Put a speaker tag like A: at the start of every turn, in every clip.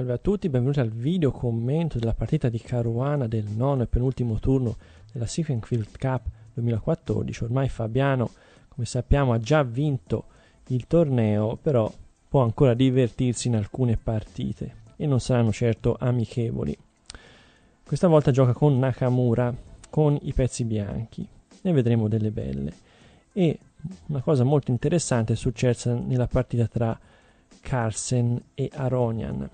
A: Salve a tutti, benvenuti al video commento della partita di Caruana del nono e penultimo turno della Sifin Field Cup 2014. Ormai Fabiano, come sappiamo, ha già vinto il torneo, però può ancora divertirsi in alcune partite e non saranno certo amichevoli. Questa volta gioca con Nakamura, con i pezzi bianchi. Ne vedremo delle belle. E una cosa molto interessante è successa nella partita tra Carsen e Aronian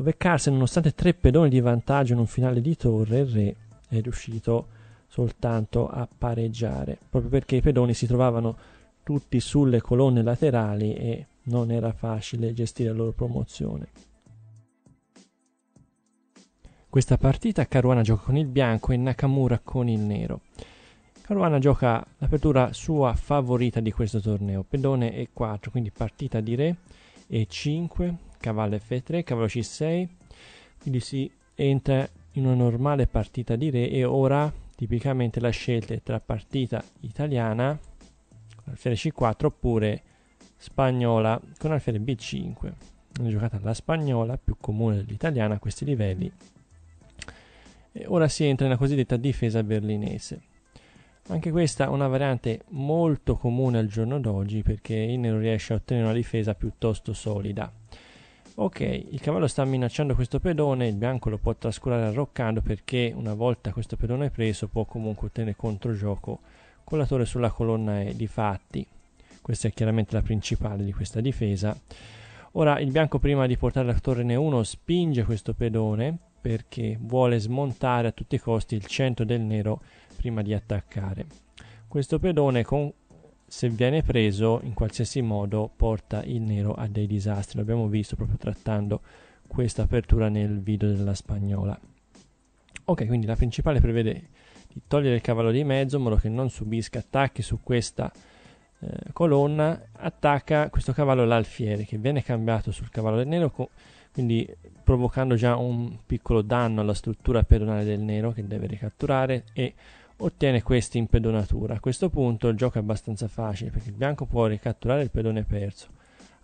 A: dove Veccarse, nonostante tre pedoni di vantaggio in un finale di torre, il re è riuscito soltanto a pareggiare, proprio perché i pedoni si trovavano tutti sulle colonne laterali e non era facile gestire la loro promozione. Questa partita Caruana gioca con il bianco e Nakamura con il nero. Caruana gioca l'apertura sua favorita di questo torneo, pedone e 4, quindi partita di re e 5 cavallo f3, cavallo c6, quindi si entra in una normale partita di re e ora tipicamente la scelta è tra partita italiana con alfiere c4 oppure spagnola con alfiere b5. Una giocata la spagnola, più comune dell'italiana a questi livelli. E ora si entra nella cosiddetta difesa berlinese. Anche questa è una variante molto comune al giorno d'oggi perché il nero riesce a ottenere una difesa piuttosto solida. Ok, il cavallo sta minacciando questo pedone, il bianco lo può trascurare arroccando perché una volta questo pedone preso può comunque ottenere controgioco con la torre sulla colonna E di fatti. Questa è chiaramente la principale di questa difesa. Ora il bianco prima di portare la torre N1 spinge questo pedone perché vuole smontare a tutti i costi il centro del nero prima di attaccare. Questo pedone con se viene preso in qualsiasi modo porta il nero a dei disastri. L'abbiamo visto proprio trattando questa apertura nel video della spagnola. Ok, quindi la principale prevede di togliere il cavallo di mezzo in modo che non subisca attacchi su questa eh, colonna. Attacca questo cavallo l'alfiere che viene cambiato sul cavallo del nero, co- quindi provocando già un piccolo danno alla struttura pedonale del nero che deve ricatturare e ottiene questi in pedonatura. A questo punto il gioco è abbastanza facile perché il bianco può ricatturare il pedone perso.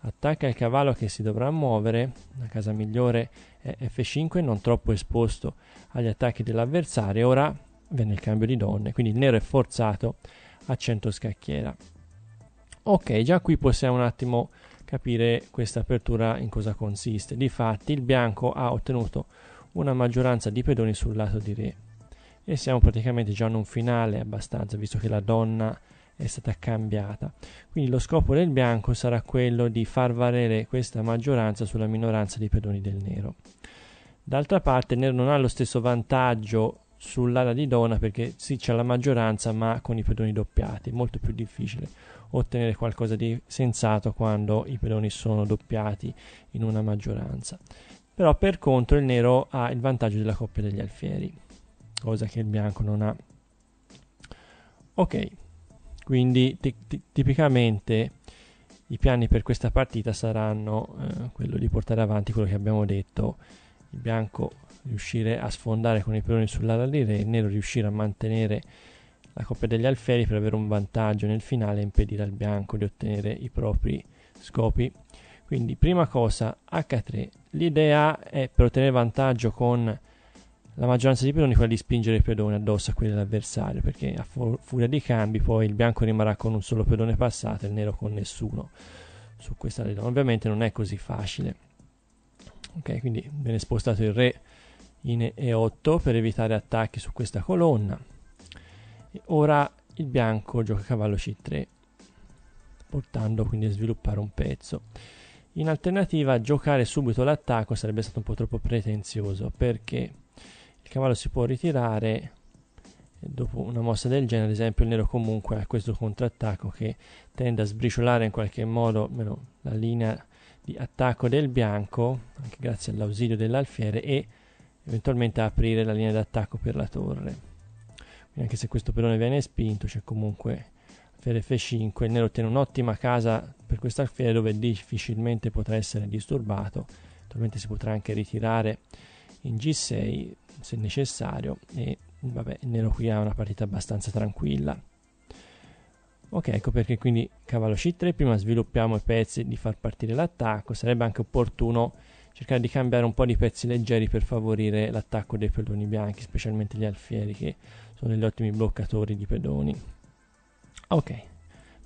A: Attacca il cavallo che si dovrà muovere, la casa migliore è F5, non troppo esposto agli attacchi dell'avversario. Ora viene il cambio di donne, quindi il nero è forzato a 100 scacchiera. Ok, già qui possiamo un attimo capire questa apertura in cosa consiste. Difatti il bianco ha ottenuto una maggioranza di pedoni sul lato di re e siamo praticamente già in un finale abbastanza, visto che la donna è stata cambiata. Quindi lo scopo del bianco sarà quello di far valere questa maggioranza sulla minoranza dei pedoni del nero. D'altra parte il nero non ha lo stesso vantaggio sull'ala di donna perché sì c'è la maggioranza ma con i pedoni doppiati, è molto più difficile ottenere qualcosa di sensato quando i pedoni sono doppiati in una maggioranza. Però per contro il nero ha il vantaggio della coppia degli alfieri cosa che il bianco non ha. Ok, quindi t- t- tipicamente i piani per questa partita saranno eh, quello di portare avanti quello che abbiamo detto, il bianco riuscire a sfondare con i peloni sull'ala di re, il nero riuscire a mantenere la coppia degli alferi per avere un vantaggio nel finale e impedire al bianco di ottenere i propri scopi. Quindi prima cosa H3, l'idea è per ottenere vantaggio con la maggioranza dei pedoni quella di spingere i pedoni addosso a quelli dell'avversario, perché a furia di cambi poi il bianco rimarrà con un solo pedone passato e il nero con nessuno su questa linea. Ovviamente non è così facile. Ok, quindi viene spostato il re in E8 per evitare attacchi su questa colonna. ora il bianco gioca cavallo C3, portando quindi a sviluppare un pezzo. In alternativa, giocare subito l'attacco sarebbe stato un po' troppo pretenzioso perché il cavallo si può ritirare dopo una mossa del genere, ad esempio il nero comunque ha questo contrattacco che tende a sbriciolare in qualche modo almeno la linea di attacco del bianco, anche grazie all'ausilio dell'alfiere, e eventualmente aprire la linea d'attacco per la torre. Quindi anche se questo pelone viene spinto, c'è comunque alfiere F5, il nero ottiene un'ottima casa per questo alfiere dove difficilmente potrà essere disturbato, naturalmente si potrà anche ritirare in G6, se necessario e vabbè Nero qui ha una partita abbastanza tranquilla ok ecco perché quindi cavallo c3 prima sviluppiamo i pezzi di far partire l'attacco sarebbe anche opportuno cercare di cambiare un po' di pezzi leggeri per favorire l'attacco dei pedoni bianchi specialmente gli alfieri che sono degli ottimi bloccatori di pedoni ok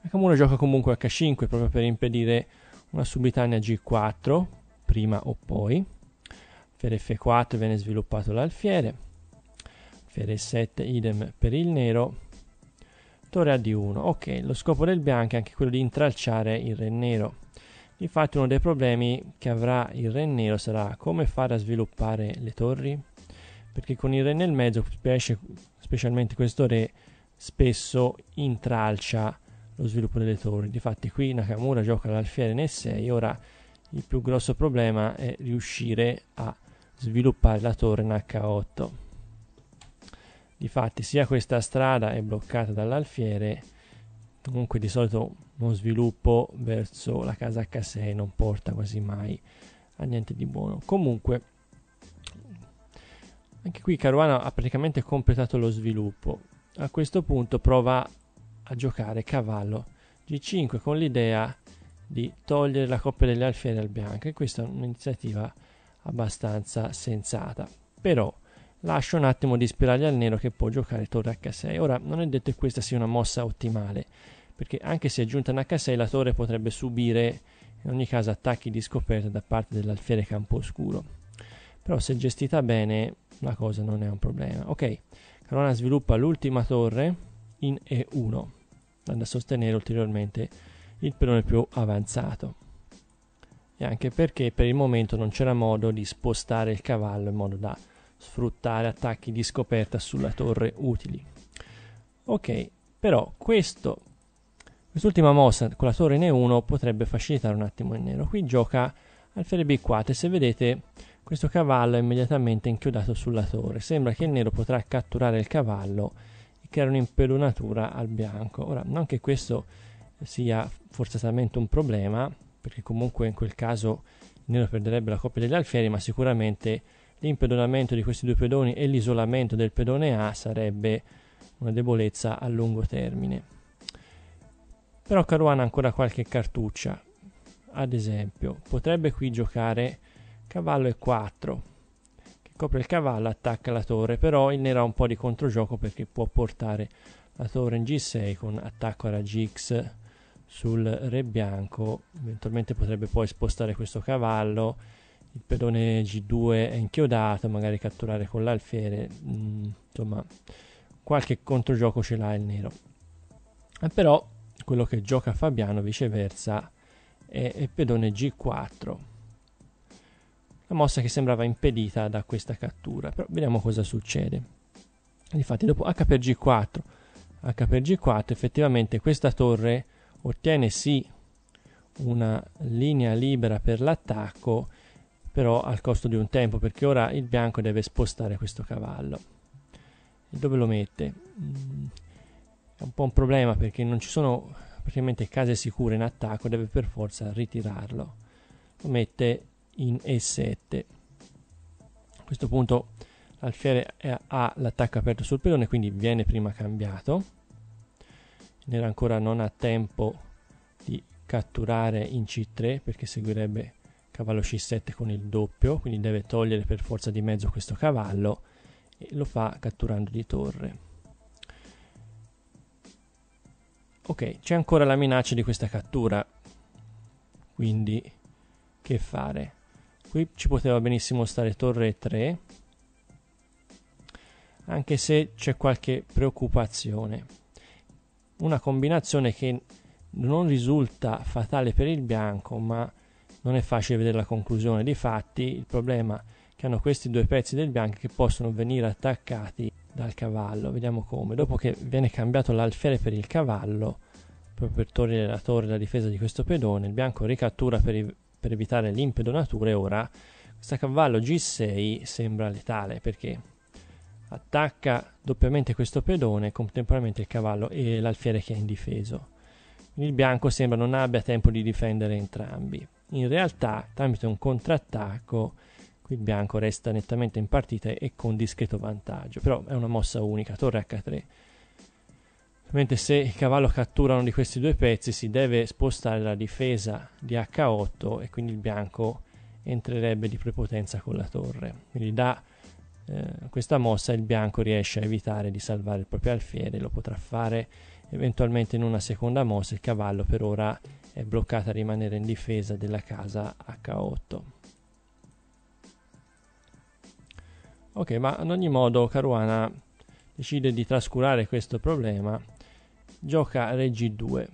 A: Nakamura gioca comunque h5 proprio per impedire una subitanea g4 prima o poi Fere F4 viene sviluppato l'alfiere, Fere E7 idem per il nero, torre ad 1 Ok, lo scopo del bianco è anche quello di intralciare il re nero. Infatti uno dei problemi che avrà il re nero sarà come fare a sviluppare le torri, perché con il re nel mezzo, specialmente questo re, spesso intralcia lo sviluppo delle torri. Difatti qui Nakamura gioca l'alfiere in 6 ora il più grosso problema è riuscire a sviluppare la torre in H8 difatti sia questa strada è bloccata dall'alfiere comunque di solito uno sviluppo verso la casa H6 non porta quasi mai a niente di buono comunque anche qui Caruana ha praticamente completato lo sviluppo a questo punto prova a giocare cavallo G5 con l'idea di togliere la coppia delle alfiere al bianco e questa è un'iniziativa abbastanza sensata. Però lascia un attimo di spiraglia al nero che può giocare torre H6. Ora, non è detto che questa sia una mossa ottimale, perché anche se è giunta in H6 la torre potrebbe subire in ogni caso attacchi di scoperta da parte dell'alfiere Camposcuro. Però se gestita bene la cosa non è un problema. Ok, Carona sviluppa l'ultima torre in E1, andando a sostenere ulteriormente il pedone più avanzato e anche perché per il momento non c'era modo di spostare il cavallo in modo da sfruttare attacchi di scoperta sulla torre utili. Ok, però questo, quest'ultima mossa con la torre in 1 potrebbe facilitare un attimo il nero. Qui gioca alfiere B4 e se vedete questo cavallo è immediatamente inchiodato sulla torre. Sembra che il nero potrà catturare il cavallo e creare un'impedonatura al bianco. Ora, non che questo sia forzatamente un problema, perché comunque in quel caso Nero perderebbe la coppia degli alfieri, ma sicuramente l'impedonamento di questi due pedoni e l'isolamento del pedone A sarebbe una debolezza a lungo termine. Però Caruana ha ancora qualche cartuccia, ad esempio potrebbe qui giocare cavallo E4, che copre il cavallo, e attacca la torre, però il nero ha un po' di controgioco perché può portare la torre in G6 con attacco alla GX sul re bianco eventualmente potrebbe poi spostare questo cavallo il pedone g2 è inchiodato magari catturare con l'alfiere mm, insomma qualche controgioco ce l'ha il nero eh, però quello che gioca Fabiano viceversa è, il pedone g4 la mossa che sembrava impedita da questa cattura però vediamo cosa succede infatti dopo h per g4 h per g4 effettivamente questa torre ottiene sì una linea libera per l'attacco però al costo di un tempo perché ora il bianco deve spostare questo cavallo e dove lo mette? Mm, è un po' un problema perché non ci sono praticamente case sicure in attacco deve per forza ritirarlo lo mette in E7 a questo punto l'alfiere ha l'attacco aperto sul pedone quindi viene prima cambiato era ancora non ha tempo di catturare in C3 perché seguirebbe cavallo C7 con il doppio, quindi deve togliere per forza di mezzo questo cavallo e lo fa catturando di torre. Ok, c'è ancora la minaccia di questa cattura, quindi che fare? Qui ci poteva benissimo stare torre 3, anche se c'è qualche preoccupazione una combinazione che non risulta fatale per il bianco, ma non è facile vedere la conclusione. Difatti, il problema che hanno questi due pezzi del bianco che possono venire attaccati dal cavallo. Vediamo come. Dopo che viene cambiato l'alfiere per il cavallo, proprio per togliere la torre la difesa di questo pedone, il bianco ricattura per, i- per evitare l'impedonatura e ora questo cavallo G6 sembra letale perché attacca doppiamente questo pedone e contemporaneamente il cavallo e l'alfiere che è indifeso. Il bianco sembra non abbia tempo di difendere entrambi. In realtà, tramite un contrattacco, il bianco resta nettamente in partita e con discreto vantaggio, però è una mossa unica, torre H3. Mentre se il cavallo cattura uno di questi due pezzi si deve spostare la difesa di H8 e quindi il bianco entrerebbe di prepotenza con la torre. Quindi da eh, questa mossa il bianco riesce a evitare di salvare il proprio alfiere, lo potrà fare eventualmente in una seconda mossa, il cavallo per ora è bloccato a rimanere in difesa della casa H8. Ok, ma ad ogni modo Caruana decide di trascurare questo problema, gioca re G2.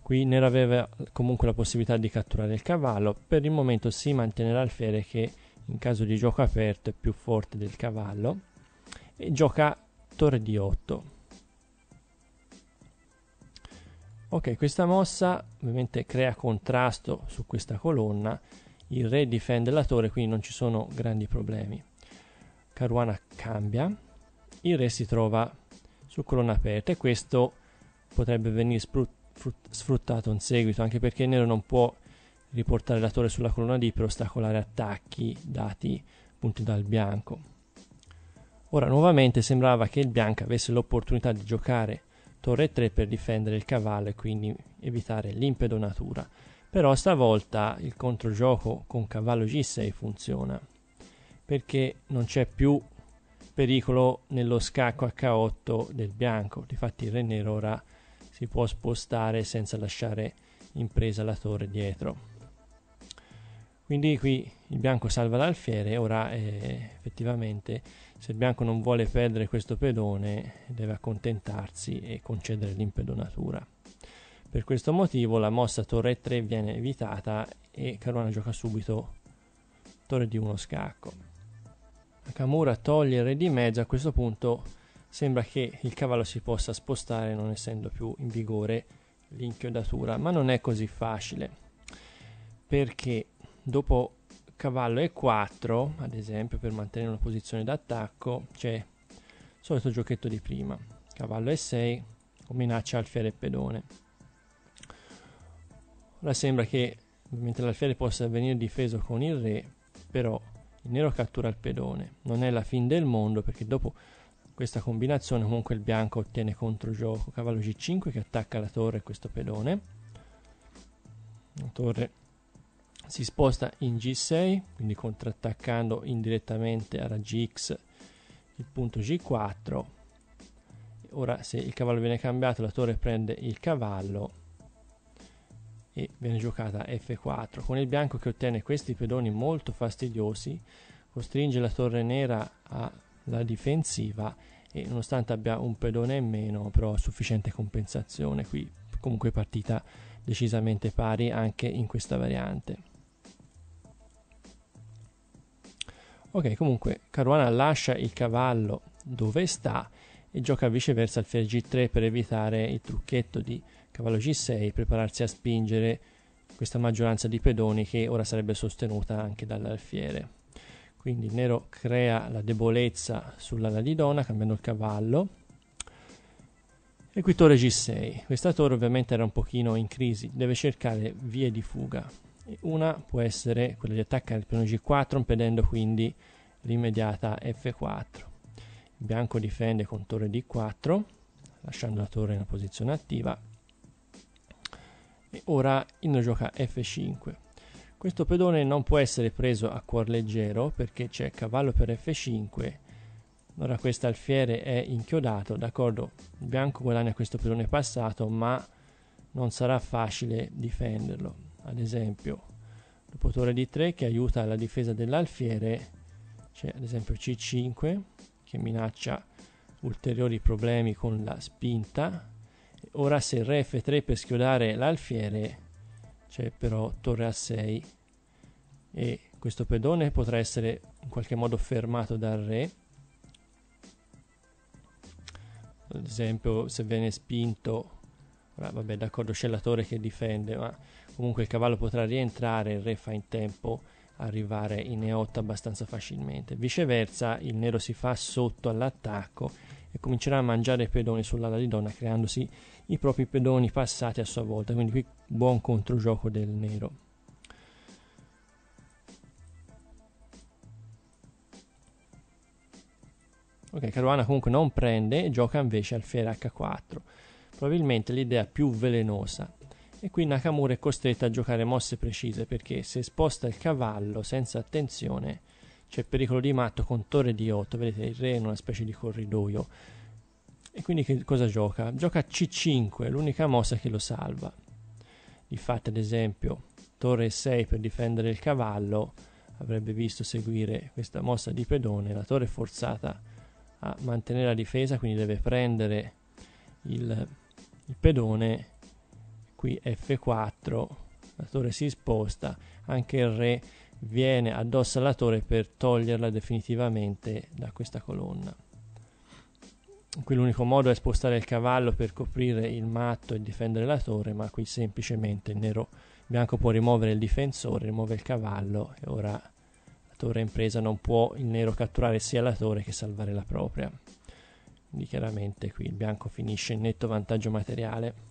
A: Qui Nero aveva comunque la possibilità di catturare il cavallo, per il momento si mantiene l'alfiere che in caso di gioco aperto è più forte del cavallo e gioca torre di 8 ok questa mossa ovviamente crea contrasto su questa colonna il re difende la torre quindi non ci sono grandi problemi caruana cambia il re si trova su colonna aperta e questo potrebbe venire sfruttato in seguito anche perché nero non può riportare la torre sulla colonna D per ostacolare attacchi dati appunto dal bianco. Ora nuovamente sembrava che il bianco avesse l'opportunità di giocare torre 3 per difendere il cavallo e quindi evitare l'impedonatura, però stavolta il controgioco con cavallo G6 funziona perché non c'è più pericolo nello scacco H8 del bianco, difatti il re nero ora si può spostare senza lasciare in presa la torre dietro. Quindi qui il bianco salva l'alfiere, ora eh, effettivamente se il bianco non vuole perdere questo pedone deve accontentarsi e concedere l'impedonatura. Per questo motivo la mossa torre 3 viene evitata e Caruana gioca subito torre di 1 scacco. Nakamura toglie il re di mezzo, a questo punto sembra che il cavallo si possa spostare non essendo più in vigore l'inchiodatura, ma non è così facile perché dopo cavallo e4 ad esempio per mantenere una posizione d'attacco c'è il solito giochetto di prima cavallo e6 o minaccia alfiere e pedone ora sembra che ovviamente l'alfiere possa venire difeso con il re però il nero cattura il pedone non è la fin del mondo perché dopo questa combinazione comunque il bianco ottiene controgioco cavallo g5 che attacca la torre e questo pedone la torre si sposta in G6, quindi contrattaccando indirettamente a raggi X il punto G4. Ora se il cavallo viene cambiato la torre prende il cavallo e viene giocata F4. Con il bianco che ottiene questi pedoni molto fastidiosi costringe la torre nera alla difensiva e nonostante abbia un pedone in meno però sufficiente compensazione qui comunque partita decisamente pari anche in questa variante. Ok, comunque Caruana lascia il cavallo dove sta e gioca viceversa al Fer G3 per evitare il trucchetto di cavallo G6, prepararsi a spingere questa maggioranza di pedoni che ora sarebbe sostenuta anche dall'alfiere. Quindi il nero crea la debolezza sull'ala di donna cambiando il cavallo. E qui torre G6. Questa torre ovviamente era un pochino in crisi, deve cercare vie di fuga. Una può essere quella di attaccare il piano G4 impedendo quindi l'immediata F4. Il bianco difende con torre D4 lasciando la torre in posizione attiva. E ora il no gioca F5. Questo pedone non può essere preso a cuor leggero perché c'è cavallo per F5. Ora questo alfiere è inchiodato, d'accordo, il bianco guadagna questo pedone passato ma non sarà facile difenderlo ad esempio il portatore di 3 che aiuta la difesa dell'alfiere, c'è cioè, ad esempio C5 che minaccia ulteriori problemi con la spinta. Ora se Re F3 per schiodare l'alfiere c'è però Torre A6 e questo pedone potrà essere in qualche modo fermato dal Re. Ad esempio se viene spinto, ora vabbè d'accordo c'è la torre che difende, ma comunque il cavallo potrà rientrare il re fa in tempo arrivare in E8 abbastanza facilmente. Viceversa, il nero si fa sotto all'attacco e comincerà a mangiare i pedoni sull'ala di donna creandosi i propri pedoni passati a sua volta, quindi qui buon controgioco del nero. Ok, Caruana comunque non prende, gioca invece al alfiere H4. Probabilmente l'idea più velenosa e qui Nakamura è costretto a giocare mosse precise perché se sposta il cavallo senza attenzione c'è pericolo di matto con torre di 8, vedete il re in una specie di corridoio. E quindi che cosa gioca? Gioca C5, l'unica mossa che lo salva. Infatti ad esempio torre 6 per difendere il cavallo avrebbe visto seguire questa mossa di pedone, la torre è forzata a mantenere la difesa, quindi deve prendere il, il pedone qui f4 la torre si sposta anche il re viene addosso alla torre per toglierla definitivamente da questa colonna qui l'unico modo è spostare il cavallo per coprire il matto e difendere la torre ma qui semplicemente il nero bianco può rimuovere il difensore rimuove il cavallo e ora la torre impresa non può il nero catturare sia la torre che salvare la propria quindi chiaramente qui il bianco finisce in netto vantaggio materiale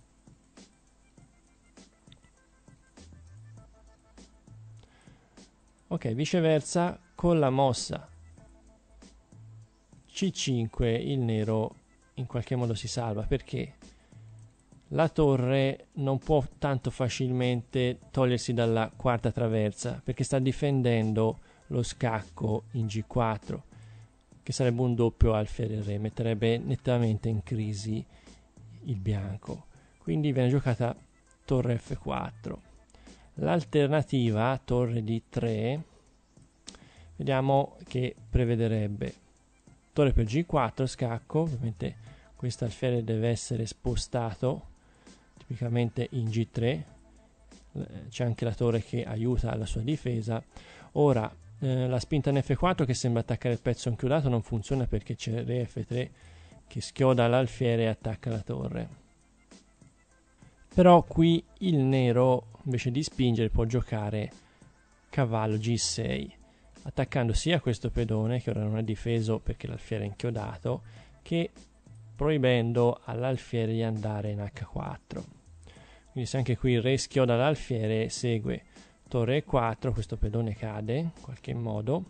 A: ok viceversa con la mossa c5 il nero in qualche modo si salva perché la torre non può tanto facilmente togliersi dalla quarta traversa perché sta difendendo lo scacco in g4 che sarebbe un doppio alfiere re metterebbe nettamente in crisi il bianco quindi viene giocata torre f4 l'alternativa torre di 3 vediamo che prevederebbe torre per g4 scacco ovviamente questo alfiere deve essere spostato tipicamente in g3 eh, c'è anche la torre che aiuta alla sua difesa ora eh, la spinta in f4 che sembra attaccare il pezzo inchiodato non funziona perché c'è re f3 che schioda l'alfiere e attacca la torre però qui il nero invece di spingere può giocare cavallo g6 attaccando sia questo pedone che ora non è difeso perché l'alfiere è inchiodato che proibendo all'alfiere di andare in h4 quindi se anche qui il re schioda l'alfiere segue torre e4 questo pedone cade in qualche modo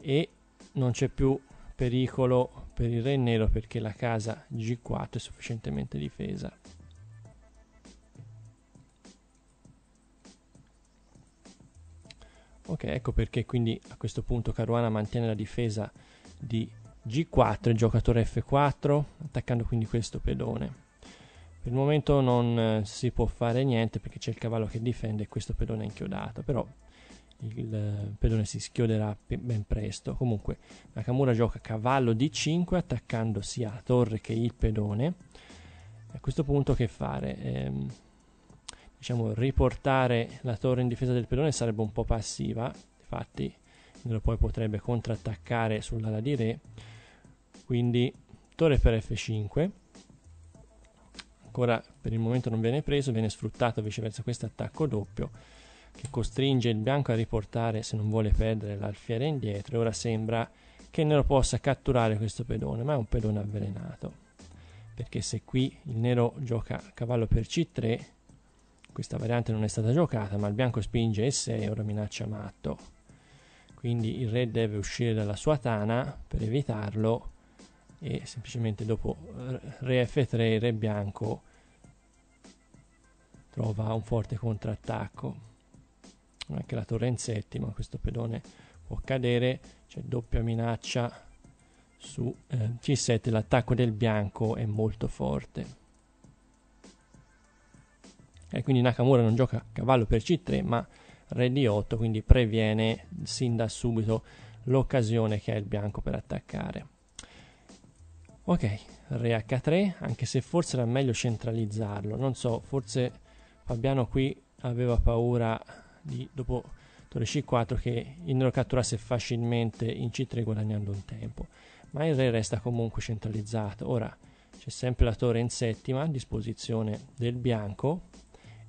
A: e non c'è più pericolo per il re nero perché la casa g4 è sufficientemente difesa Ok, ecco perché quindi a questo punto Caruana mantiene la difesa di G4, il giocatore F4, attaccando quindi questo pedone. Per il momento non eh, si può fare niente perché c'è il cavallo che difende e questo pedone è inchiodato, però il eh, pedone si schioderà ben presto. Comunque Nakamura gioca cavallo D5 attaccando sia la torre che il pedone. A questo punto che fare? Ehm, diciamo, riportare la torre in difesa del pedone sarebbe un po' passiva, infatti Nero poi potrebbe contrattaccare sull'ala di Re, quindi torre per F5, ancora per il momento non viene preso, viene sfruttato viceversa questo attacco doppio che costringe il bianco a riportare se non vuole perdere l'alfiere indietro e ora sembra che il nero possa catturare questo pedone, ma è un pedone avvelenato perché se qui il nero gioca cavallo per C3 questa variante non è stata giocata, ma il bianco spinge e 6 ora minaccia matto. Quindi il re deve uscire dalla sua tana per evitarlo e semplicemente dopo re F3 il re bianco trova un forte contrattacco. Anche la torre in settima, questo pedone può cadere, c'è doppia minaccia su eh, C7, l'attacco del bianco è molto forte e quindi Nakamura non gioca a cavallo per C3 ma re di 8 quindi previene sin da subito l'occasione che ha il bianco per attaccare ok re H3 anche se forse era meglio centralizzarlo non so forse Fabiano qui aveva paura di dopo torre C4 che il nero catturasse facilmente in C3 guadagnando un tempo ma il re resta comunque centralizzato ora c'è sempre la torre in settima a disposizione del bianco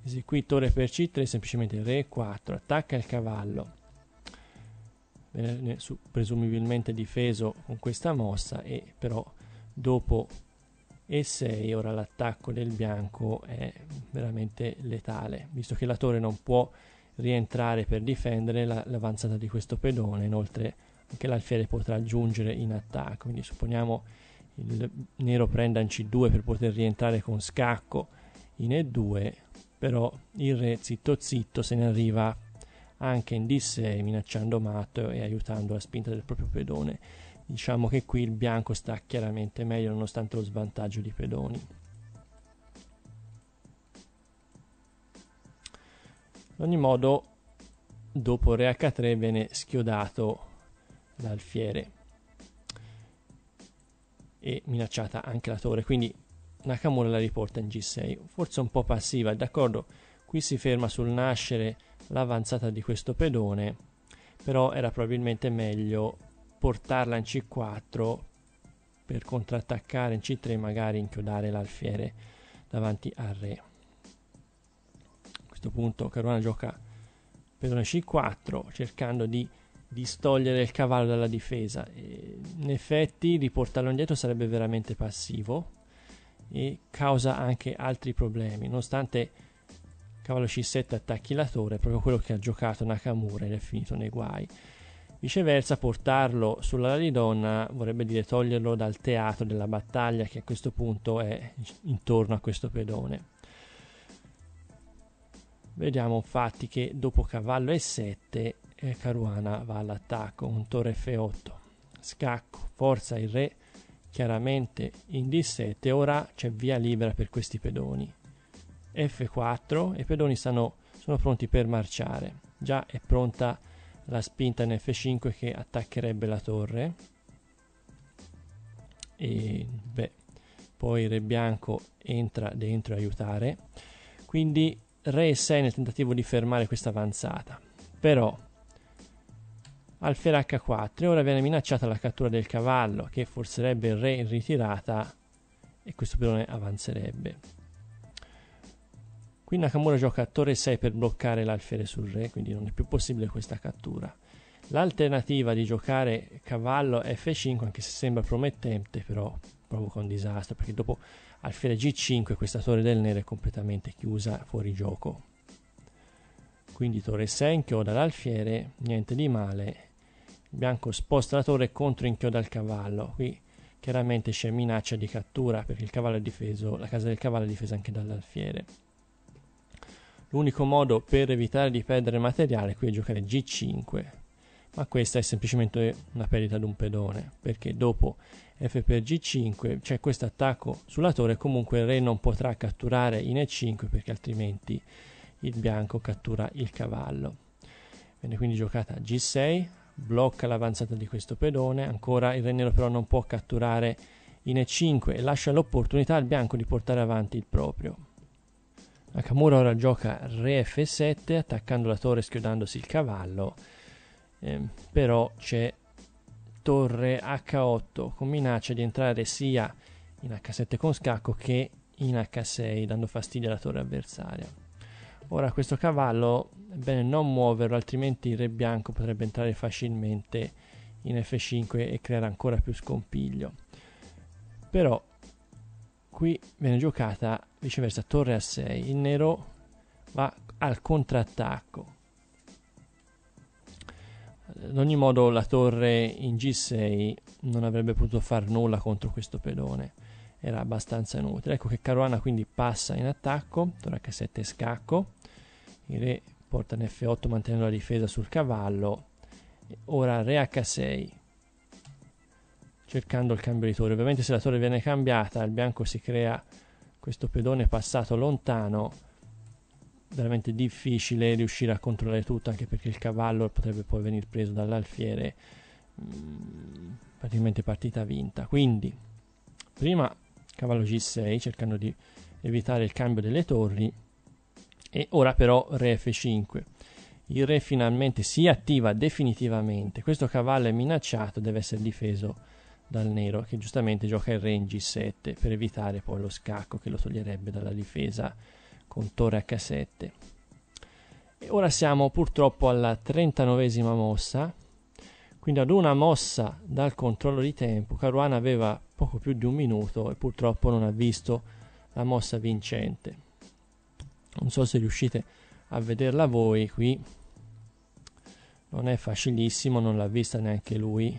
A: esegui torre per c3 semplicemente re 4 attacca il cavallo eh, presumibilmente difeso con questa mossa e però dopo e6 ora l'attacco del bianco è veramente letale visto che la torre non può rientrare per difendere la, l'avanzata di questo pedone inoltre anche l'alfiere potrà giungere in attacco quindi supponiamo il nero prenda in c2 per poter rientrare con scacco in e2 però il re zitto zitto se ne arriva anche in dissei minacciando Matteo e aiutando la spinta del proprio pedone. Diciamo che qui il bianco sta chiaramente meglio nonostante lo svantaggio di pedoni. Ad ogni modo, dopo Re H3 viene schiodato l'alfiere e minacciata anche la torre, quindi Nakamura la riporta in G6, forse un po' passiva, d'accordo? Qui si ferma sul nascere l'avanzata di questo pedone, però era probabilmente meglio portarla in C4 per contrattaccare in C3 e magari inchiodare l'alfiere davanti al re. A questo punto Caruana gioca pedone C4 cercando di distogliere il cavallo dalla difesa. E in effetti riportarlo indietro sarebbe veramente passivo e causa anche altri problemi, nonostante cavallo C7 attacchi la torre, è proprio quello che ha giocato Nakamura ed è finito nei guai. Viceversa, portarlo sulla ridonna vorrebbe dire toglierlo dal teatro della battaglia che a questo punto è intorno a questo pedone. Vediamo infatti che dopo cavallo E7 eh, Caruana va all'attacco con torre F8. Scacco, forza il re chiaramente in D7, ora c'è via libera per questi pedoni. F4 e i pedoni stanno, sono pronti per marciare. Già è pronta la spinta in F5 che attaccherebbe la torre. E beh, poi il re bianco entra dentro a aiutare. Quindi re 6 nel tentativo di fermare questa avanzata. Però al fiere H4 ora viene minacciata la cattura del cavallo che forzerebbe il re in ritirata e questo pedone avanzerebbe. Qui Nakamura gioca a torre 6 per bloccare l'alfiere sul re, quindi non è più possibile questa cattura. L'alternativa di giocare cavallo F5, anche se sembra promettente, però provoca un disastro, perché dopo alfiere G5 questa torre del nero è completamente chiusa fuori gioco quindi torre 6 inchioda l'alfiere, niente di male Bianco sposta la torre contro inchioda il cavallo. Qui chiaramente c'è minaccia di cattura perché il cavallo è difeso, la casa del cavallo è difesa anche dall'alfiere. L'unico modo per evitare di perdere materiale qui è giocare G5, ma questa è semplicemente una perdita di un pedone, perché dopo F per G5 c'è questo attacco sulla torre, comunque il re non potrà catturare in E5 perché altrimenti il bianco cattura il cavallo. Viene quindi giocata G6, blocca l'avanzata di questo pedone, ancora il re nero però non può catturare in E5 e lascia l'opportunità al bianco di portare avanti il proprio. Nakamura ora gioca re F7 attaccando la torre schiodandosi il cavallo, eh, però c'è torre H8 con minaccia di entrare sia in H7 con scacco che in H6 dando fastidio alla torre avversaria. Ora questo cavallo è bene non muoverlo altrimenti il re bianco potrebbe entrare facilmente in f5 e creare ancora più scompiglio però qui viene giocata viceversa torre a 6 il nero va al contrattacco ad ogni modo la torre in g6 non avrebbe potuto fare nulla contro questo pedone era abbastanza inutile ecco che Caruana quindi passa in attacco torre h7 scacco il re porta in F8 mantenendo la difesa sul cavallo ora re H6 cercando il cambio di torre ovviamente se la torre viene cambiata il bianco si crea questo pedone passato lontano veramente difficile riuscire a controllare tutto anche perché il cavallo potrebbe poi venire preso dall'alfiere mm, praticamente partita vinta quindi prima cavallo G6 cercando di evitare il cambio delle torri e ora però re f5. Il re finalmente si attiva definitivamente. Questo cavallo è minacciato, deve essere difeso dal nero che giustamente gioca il re in g7 per evitare poi lo scacco che lo toglierebbe dalla difesa con torre h7. E ora siamo purtroppo alla 39esima mossa. Quindi ad una mossa dal controllo di tempo, Caruana aveva poco più di un minuto e purtroppo non ha visto la mossa vincente non so se riuscite a vederla voi qui non è facilissimo non l'ha vista neanche lui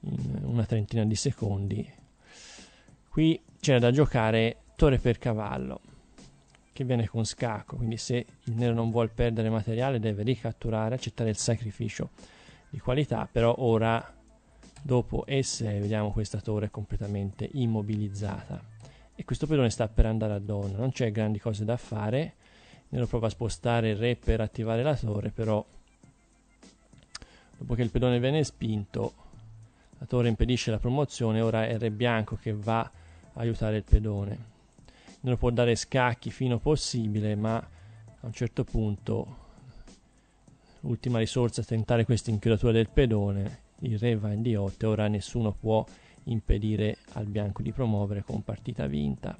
A: in una trentina di secondi qui c'era da giocare torre per cavallo che viene con scacco quindi se il nero non vuole perdere materiale deve ricatturare accettare il sacrificio di qualità però ora dopo S vediamo questa torre completamente immobilizzata e questo pedone sta per andare a donna non c'è grandi cose da fare Nero prova a spostare il re per attivare la torre, però dopo che il pedone viene spinto, la torre impedisce la promozione, ora è il re bianco che va a aiutare il pedone. Nero può dare scacchi fino possibile, ma a un certo punto ultima risorsa è tentare questa inchiodatura del pedone, il re va in D8, ora nessuno può impedire al bianco di promuovere con partita vinta.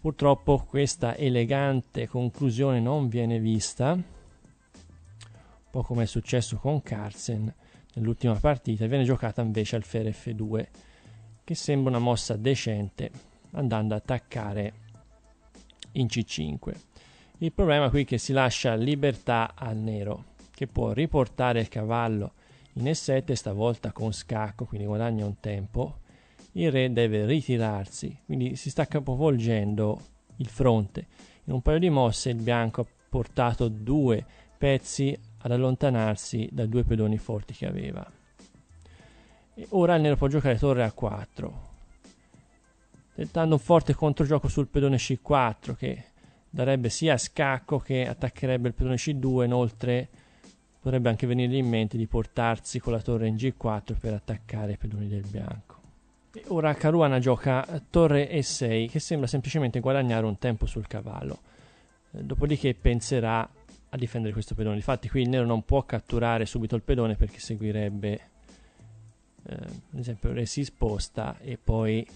A: Purtroppo questa elegante conclusione non viene vista, un po' come è successo con Carlsen nell'ultima partita, viene giocata invece al Fer F2, che sembra una mossa decente andando ad attaccare in C5. Il problema qui è che si lascia libertà al nero, che può riportare il cavallo in E7, stavolta con scacco, quindi guadagna un tempo, il re deve ritirarsi, quindi si sta capovolgendo il fronte. In un paio di mosse il bianco ha portato due pezzi ad allontanarsi dai due pedoni forti che aveva. E ora il nero può giocare torre a 4, tentando un forte controgioco sul pedone C4 che darebbe sia scacco che attaccherebbe il pedone C2, inoltre potrebbe anche venire in mente di portarsi con la torre in G4 per attaccare i pedoni del bianco. Ora Caruana gioca torre e 6 che sembra semplicemente guadagnare un tempo sul cavallo. Eh, dopodiché penserà a difendere questo pedone. Infatti qui il nero non può catturare subito il pedone perché seguirebbe eh, ad esempio re si sposta e poi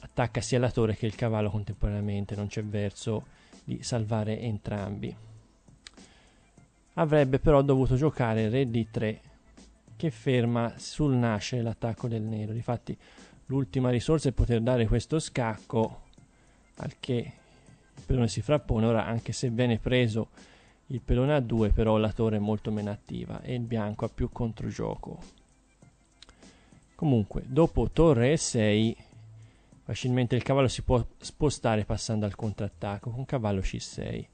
A: attacca sia la torre che il cavallo contemporaneamente, non c'è verso di salvare entrambi. Avrebbe però dovuto giocare re di 3 che ferma sul nascere l'attacco del nero. Difatti l'ultima risorsa è poter dare questo scacco al che il pedone si frappone. Ora anche se viene preso il pedone a 2 però la torre è molto meno attiva e il bianco ha più controgioco. Comunque dopo torre e 6 facilmente il cavallo si può spostare passando al contrattacco con cavallo c6.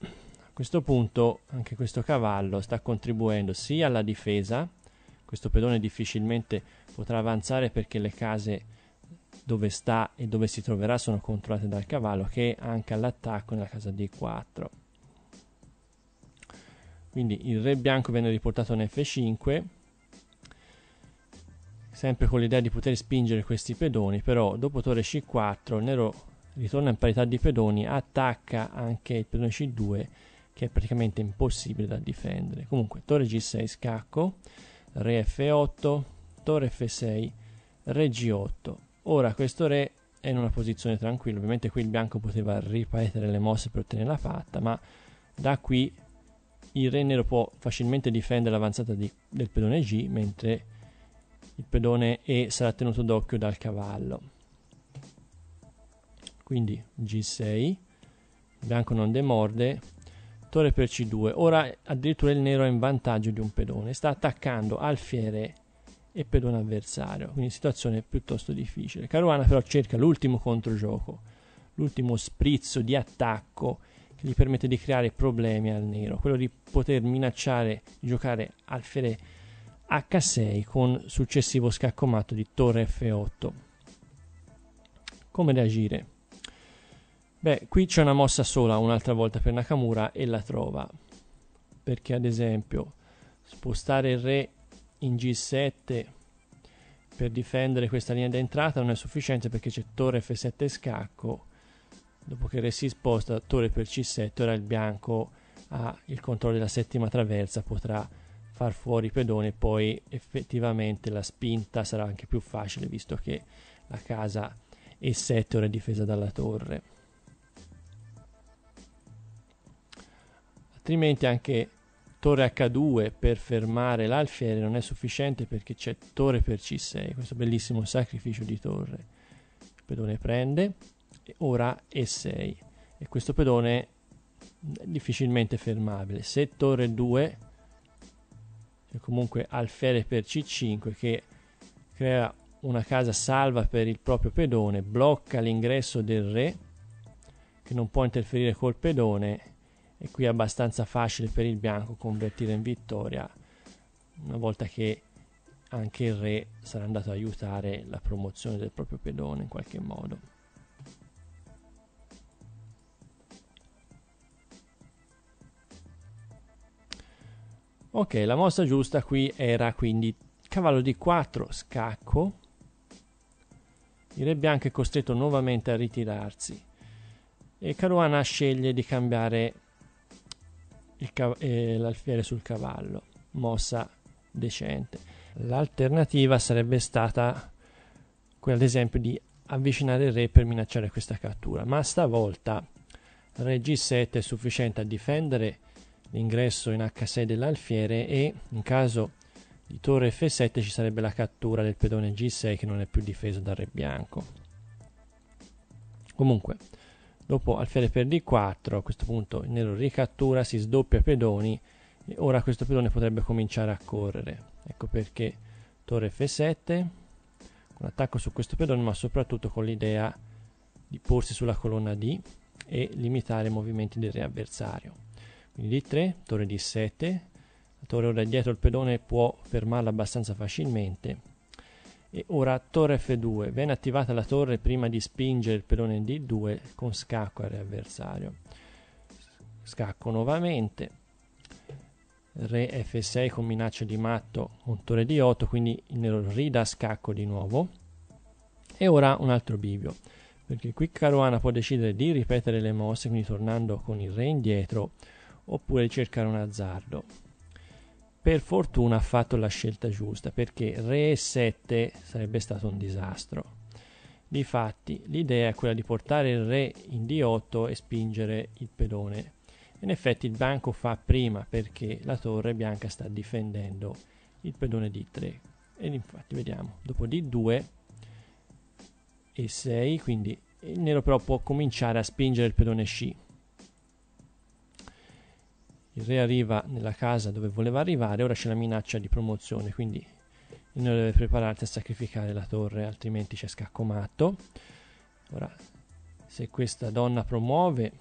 A: A questo punto anche questo cavallo sta contribuendo sia alla difesa questo pedone difficilmente potrà avanzare perché le case dove sta e dove si troverà sono controllate dal cavallo che è anche all'attacco nella casa d4 quindi il re bianco viene riportato in f5 sempre con l'idea di poter spingere questi pedoni però dopo torre c4 il nero ritorna in parità di pedoni attacca anche il pedone c2 che è praticamente impossibile da difendere comunque torre g6 scacco re f8, torre f6, re g8. Ora questo re è in una posizione tranquilla, ovviamente qui il bianco poteva ripetere le mosse per ottenere la fatta, ma da qui il re nero può facilmente difendere l'avanzata di, del pedone g, mentre il pedone e sarà tenuto d'occhio dal cavallo. Quindi g6, il bianco non demorde, torre per c2 ora addirittura il nero è in vantaggio di un pedone sta attaccando alfiere e pedone avversario quindi situazione piuttosto difficile Caruana però cerca l'ultimo controgioco l'ultimo sprizzo di attacco che gli permette di creare problemi al nero quello di poter minacciare di giocare alfiere h6 con successivo scaccomatto di torre f8 come reagire Beh, qui c'è una mossa sola un'altra volta per Nakamura e la trova. Perché ad esempio spostare il re in G7 per difendere questa linea d'entrata non è sufficiente perché c'è torre F7 e scacco. Dopo che il re si sposta, torre per C7, ora il bianco ha il controllo della settima traversa, potrà far fuori i pedoni e poi effettivamente la spinta sarà anche più facile visto che la casa E7 ora è difesa dalla torre. altrimenti anche torre H2 per fermare l'alfiere non è sufficiente perché c'è torre per C6 questo bellissimo sacrificio di torre il pedone prende ora E6 e questo pedone è difficilmente fermabile se torre 2 cioè comunque alfiere per C5 che crea una casa salva per il proprio pedone blocca l'ingresso del re che non può interferire col pedone e qui è abbastanza facile per il bianco convertire in vittoria una volta che anche il re sarà andato a aiutare la promozione del proprio pedone in qualche modo. Ok, la mossa giusta qui era quindi cavallo di 4 scacco. Il re bianco è costretto nuovamente a ritirarsi e Caruana sceglie di cambiare cav- eh, l'alfiere sul cavallo, mossa decente. L'alternativa sarebbe stata quella, ad esempio, di avvicinare il re per minacciare questa cattura, ma stavolta re G7 è sufficiente a difendere l'ingresso in H6 dell'alfiere e in caso di torre F7 ci sarebbe la cattura del pedone G6 che non è più difeso dal re bianco. Comunque, dopo alfiere per d4 a questo punto il nero ricattura si sdoppia pedoni e ora questo pedone potrebbe cominciare a correre ecco perché torre f7 un attacco su questo pedone ma soprattutto con l'idea di porsi sulla colonna d e limitare i movimenti del re avversario quindi d3 torre d7 la torre ora dietro il pedone può fermarla abbastanza facilmente e ora torre F2, viene attivata la torre prima di spingere il pedone D2 con scacco al avversario Scacco nuovamente, Re F6 con minaccia di matto con torre D8, quindi il nero rida scacco di nuovo. E ora un altro bivio, perché qui Caruana può decidere di ripetere le mosse, quindi tornando con il Re indietro, oppure cercare un azzardo per fortuna ha fatto la scelta giusta perché re e 7 sarebbe stato un disastro. Difatti, l'idea è quella di portare il re in D8 e spingere il pedone. In effetti il bianco fa prima perché la torre bianca sta difendendo il pedone D3. E infatti vediamo, dopo D2 e 6, quindi il nero però può cominciare a spingere il pedone sci il re arriva nella casa dove voleva arrivare, ora c'è la minaccia di promozione, quindi il noi deve prepararsi a sacrificare la torre, altrimenti c'è scacco matto. Ora, se questa donna promuove,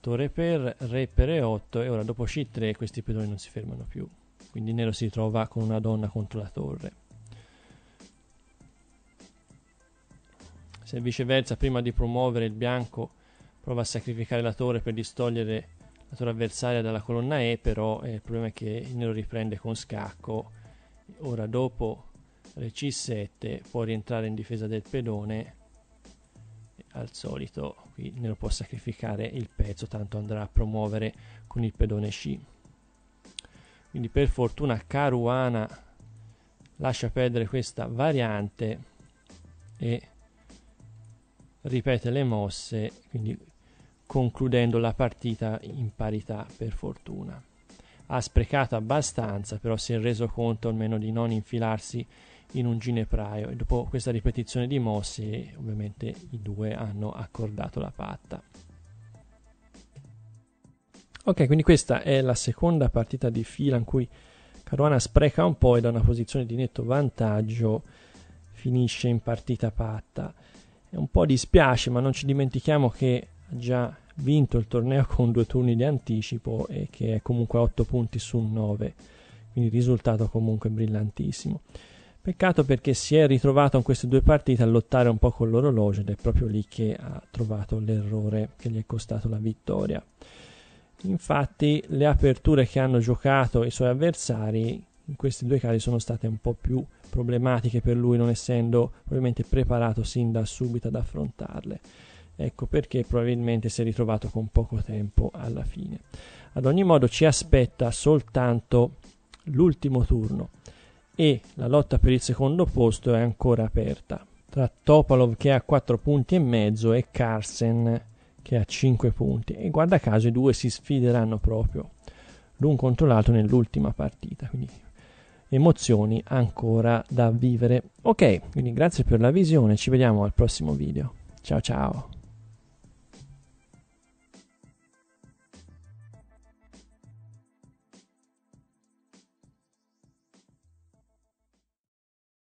A: torre per, re per e8, e ora dopo c3 questi pedoni non si fermano più. Quindi il nero si trova con una donna contro la torre. Se viceversa, prima di promuovere il bianco, prova a sacrificare la torre per distogliere natura avversaria dalla colonna E, però eh, il problema è che ne lo riprende con scacco. Ora dopo re C7 può rientrare in difesa del pedone. Al solito qui ne lo può sacrificare il pezzo, tanto andrà a promuovere con il pedone C. Quindi per fortuna Caruana lascia perdere questa variante e ripete le mosse, quindi concludendo la partita in parità per fortuna. Ha sprecato abbastanza, però si è reso conto almeno di non infilarsi in un ginepraio e dopo questa ripetizione di mosse ovviamente i due hanno accordato la patta. Ok, quindi questa è la seconda partita di fila in cui Caruana spreca un po' e da una posizione di netto vantaggio finisce in partita patta. un po' dispiace, ma non ci dimentichiamo che già vinto il torneo con due turni di anticipo e che è comunque 8 punti su 9, quindi risultato comunque brillantissimo. Peccato perché si è ritrovato in queste due partite a lottare un po' con l'orologio ed è proprio lì che ha trovato l'errore che gli è costato la vittoria. Infatti le aperture che hanno giocato i suoi avversari in questi due casi sono state un po' più problematiche per lui non essendo probabilmente preparato sin da subito ad affrontarle. Ecco perché probabilmente si è ritrovato con poco tempo alla fine. Ad ogni modo ci aspetta soltanto l'ultimo turno e la lotta per il secondo posto è ancora aperta tra Topalov che ha 4 punti e mezzo e Carsen che ha 5 punti e guarda caso i due si sfideranno proprio l'un contro l'altro nell'ultima partita quindi emozioni ancora da vivere ok quindi grazie per la visione ci vediamo al prossimo video ciao ciao